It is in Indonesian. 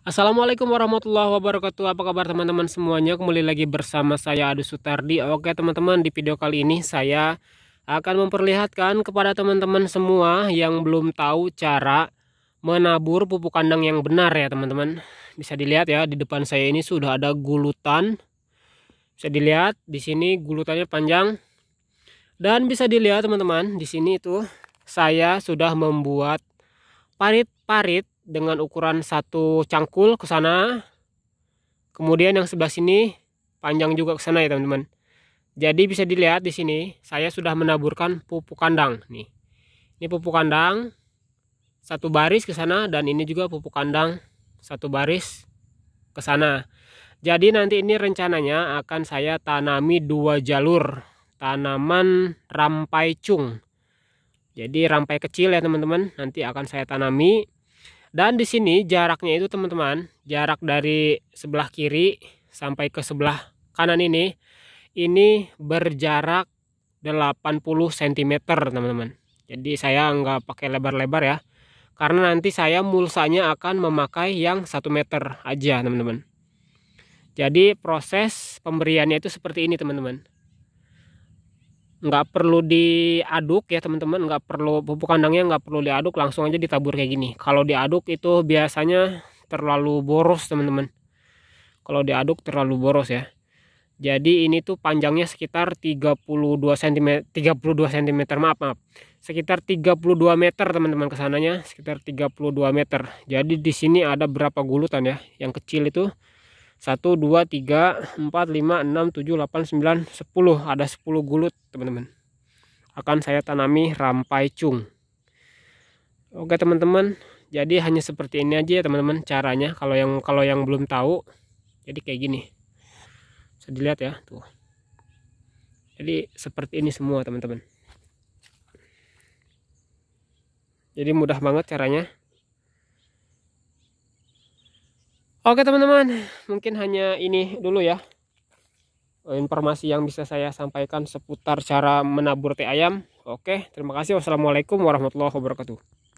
Assalamualaikum warahmatullahi wabarakatuh Apa kabar teman-teman semuanya Kembali lagi bersama saya Adu Sutardi Oke teman-teman di video kali ini saya akan memperlihatkan kepada teman-teman semua Yang belum tahu cara menabur pupuk kandang yang benar ya teman-teman Bisa dilihat ya di depan saya ini sudah ada gulutan Bisa dilihat di sini gulutannya panjang Dan bisa dilihat teman-teman di sini itu saya sudah membuat parit-parit dengan ukuran satu cangkul ke sana. Kemudian yang sebelah sini panjang juga ke sana ya teman-teman. Jadi bisa dilihat di sini saya sudah menaburkan pupuk kandang nih. Ini pupuk kandang satu baris ke sana dan ini juga pupuk kandang satu baris ke sana. Jadi nanti ini rencananya akan saya tanami dua jalur tanaman rampai cung. Jadi rampai kecil ya teman-teman nanti akan saya tanami dan di sini jaraknya itu teman-teman, jarak dari sebelah kiri sampai ke sebelah kanan ini ini berjarak 80 cm teman-teman. Jadi saya nggak pakai lebar-lebar ya. Karena nanti saya mulsanya akan memakai yang 1 meter aja teman-teman. Jadi proses pemberiannya itu seperti ini teman-teman nggak perlu diaduk ya teman-teman nggak perlu pupuk kandangnya nggak perlu diaduk langsung aja ditabur kayak gini kalau diaduk itu biasanya terlalu boros teman-teman kalau diaduk terlalu boros ya jadi ini tuh panjangnya sekitar 32 cm 32 cm maaf maaf sekitar 32 meter teman-teman kesananya sekitar 32 meter jadi di sini ada berapa gulutan ya yang kecil itu 1 2 3 4 5 6 7 8 9 10 ada 10 gulut teman-teman akan saya tanami rampai cung oke teman-teman jadi hanya seperti ini aja ya teman-teman caranya kalau yang kalau yang belum tahu jadi kayak gini bisa dilihat ya tuh jadi seperti ini semua teman-teman jadi mudah banget caranya Oke teman-teman, mungkin hanya ini dulu ya informasi yang bisa saya sampaikan seputar cara menabur teh ayam. Oke, terima kasih. Wassalamualaikum warahmatullahi wabarakatuh.